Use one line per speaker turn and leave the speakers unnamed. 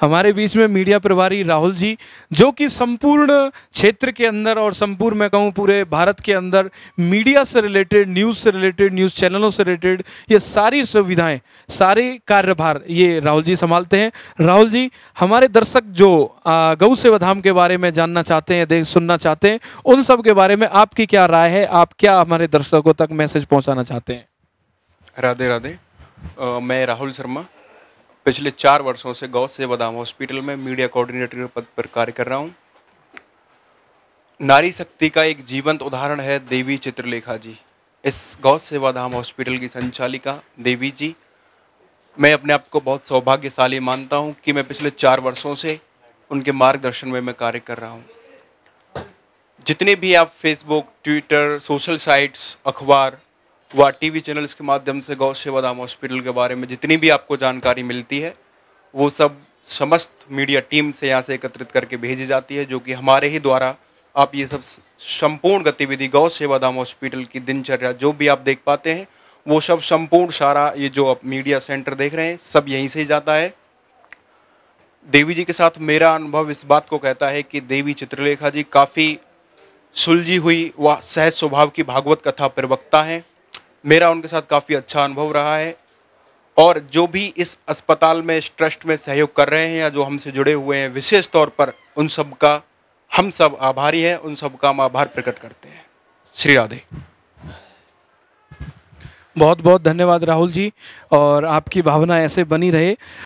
हमारे बीच में मीडिया प्रभारी राहुल जी जो कि संपूर्ण क्षेत्र के अंदर और संपूर्ण मैं कहूँ पूरे भारत के अंदर मीडिया से रिलेटेड न्यूज़ से रिलेटेड न्यूज़ चैनलों से रिलेटेड ये सारी सुविधाएँ सारे कार्यभार ये राहुल जी संभालते हैं राहुल जी हमारे दर्शक जो गौ सेवाधाम के बारे में जानना चाहते हैं देख सुनना चाहते हैं उन सब के बारे में आपकी क्या राय है आप क्या हमारे दर्शकों तक मैसेज पहुंचाना चाहते हैं
राधे राधे मैं राहुल शर्मा पिछले चार वर्षों से गौ से बदाम हॉस्पिटल में मीडिया कोऑर्डिनेटर के पद पर कार्य कर रहा हूँ नारी शक्ति का एक जीवंत उदाहरण है देवी चित्रलेखा जी इस गौ सेवाधाम हॉस्पिटल की संचालिका देवी जी मैं अपने आप को बहुत सौभाग्यशाली मानता हूँ कि मैं पिछले चार वर्षों से उनके मार्गदर्शन में मैं कार्य कर रहा हूँ जितने भी आप फेसबुक ट्विटर सोशल साइट्स अखबार व टीवी चैनल्स के माध्यम से गौ सेवाधाम हॉस्पिटल के बारे में जितनी भी आपको जानकारी मिलती है वो सब समस्त मीडिया टीम से यहाँ से एकत्रित करके भेजी जाती है जो कि हमारे ही द्वारा आप ये सब संपूर्ण गतिविधि गौ सेवाधाम हॉस्पिटल की दिनचर्या जो भी आप देख पाते हैं वो सब संपूर्ण सारा ये जो आप मीडिया सेंटर देख रहे हैं सब यहीं से ही जाता है देवी जी के साथ मेरा अनुभव इस बात को कहता है कि देवी चित्रलेखा जी काफ़ी सुलझी हुई व सहज स्वभाव की भागवत कथा प्रवक्ता हैं मेरा उनके साथ काफ़ी अच्छा अनुभव रहा है और जो भी इस अस्पताल में इस ट्रस्ट में सहयोग कर रहे हैं या जो हमसे जुड़े हुए हैं विशेष तौर पर उन सब का हम सब आभारी हैं उन सब का हम आभार प्रकट करते हैं श्री राधे
बहुत बहुत धन्यवाद राहुल जी और आपकी भावना ऐसे बनी रहे